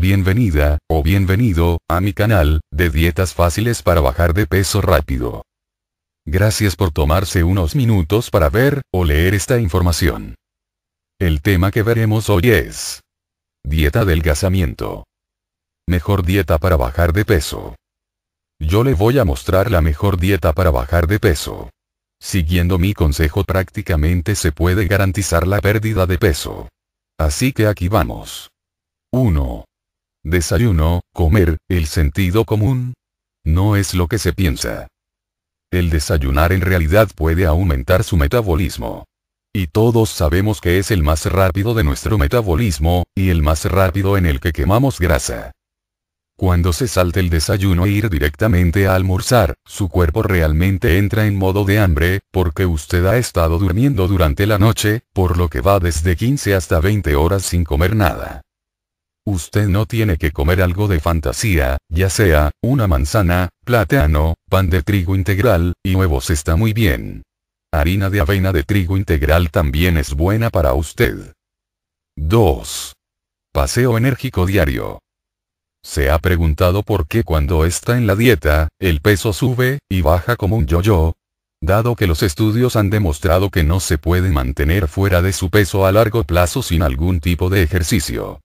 Bienvenida, o bienvenido, a mi canal, de dietas fáciles para bajar de peso rápido. Gracias por tomarse unos minutos para ver, o leer esta información. El tema que veremos hoy es... Dieta adelgazamiento. Mejor dieta para bajar de peso. Yo le voy a mostrar la mejor dieta para bajar de peso. Siguiendo mi consejo prácticamente se puede garantizar la pérdida de peso. Así que aquí vamos. 1 desayuno, comer, el sentido común. No es lo que se piensa. El desayunar en realidad puede aumentar su metabolismo. Y todos sabemos que es el más rápido de nuestro metabolismo, y el más rápido en el que quemamos grasa. Cuando se salta el desayuno e ir directamente a almorzar, su cuerpo realmente entra en modo de hambre, porque usted ha estado durmiendo durante la noche, por lo que va desde 15 hasta 20 horas sin comer nada usted no tiene que comer algo de fantasía, ya sea, una manzana, plátano, pan de trigo integral, y huevos está muy bien. Harina de avena de trigo integral también es buena para usted. 2. Paseo enérgico diario. ¿Se ha preguntado por qué cuando está en la dieta, el peso sube, y baja como un yo-yo? Dado que los estudios han demostrado que no se puede mantener fuera de su peso a largo plazo sin algún tipo de ejercicio.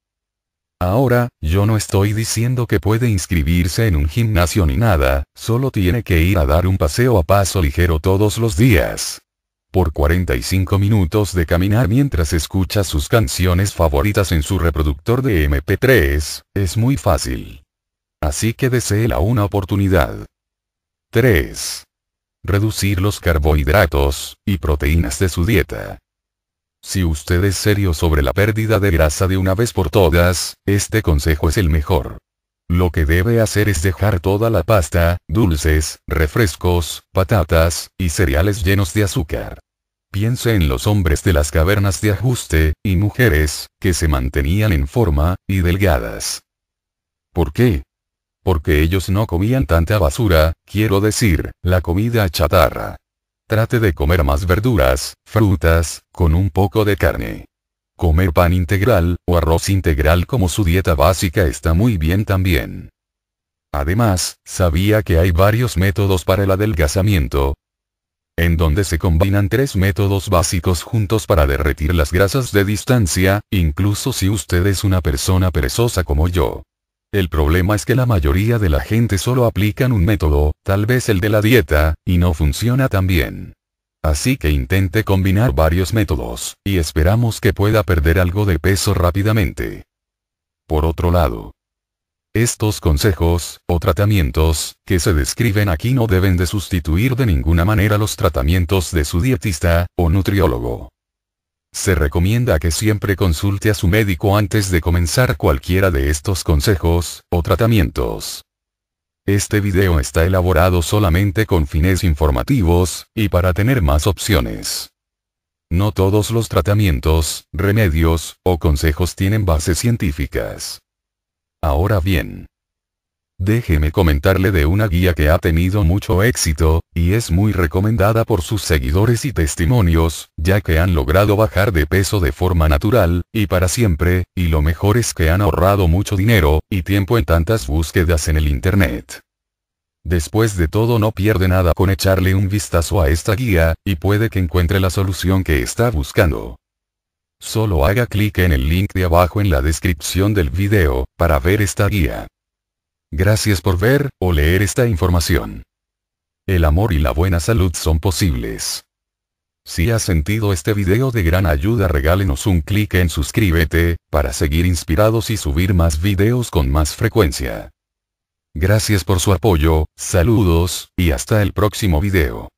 Ahora, yo no estoy diciendo que puede inscribirse en un gimnasio ni nada, solo tiene que ir a dar un paseo a paso ligero todos los días. Por 45 minutos de caminar mientras escucha sus canciones favoritas en su reproductor de MP3, es muy fácil. Así que deseela una oportunidad. 3. Reducir los carbohidratos y proteínas de su dieta. Si usted es serio sobre la pérdida de grasa de una vez por todas, este consejo es el mejor. Lo que debe hacer es dejar toda la pasta, dulces, refrescos, patatas, y cereales llenos de azúcar. Piense en los hombres de las cavernas de ajuste, y mujeres, que se mantenían en forma, y delgadas. ¿Por qué? Porque ellos no comían tanta basura, quiero decir, la comida chatarra. Trate de comer más verduras, frutas, con un poco de carne. Comer pan integral, o arroz integral como su dieta básica está muy bien también. Además, sabía que hay varios métodos para el adelgazamiento, en donde se combinan tres métodos básicos juntos para derretir las grasas de distancia, incluso si usted es una persona perezosa como yo. El problema es que la mayoría de la gente solo aplican un método, tal vez el de la dieta, y no funciona tan bien. Así que intente combinar varios métodos, y esperamos que pueda perder algo de peso rápidamente. Por otro lado, estos consejos, o tratamientos, que se describen aquí no deben de sustituir de ninguna manera los tratamientos de su dietista, o nutriólogo. Se recomienda que siempre consulte a su médico antes de comenzar cualquiera de estos consejos o tratamientos. Este video está elaborado solamente con fines informativos, y para tener más opciones. No todos los tratamientos, remedios, o consejos tienen bases científicas. Ahora bien, Déjeme comentarle de una guía que ha tenido mucho éxito, y es muy recomendada por sus seguidores y testimonios, ya que han logrado bajar de peso de forma natural, y para siempre, y lo mejor es que han ahorrado mucho dinero, y tiempo en tantas búsquedas en el Internet. Después de todo no pierde nada con echarle un vistazo a esta guía, y puede que encuentre la solución que está buscando. Solo haga clic en el link de abajo en la descripción del video, para ver esta guía. Gracias por ver o leer esta información. El amor y la buena salud son posibles. Si has sentido este video de gran ayuda regálenos un clic en suscríbete, para seguir inspirados y subir más videos con más frecuencia. Gracias por su apoyo, saludos, y hasta el próximo video.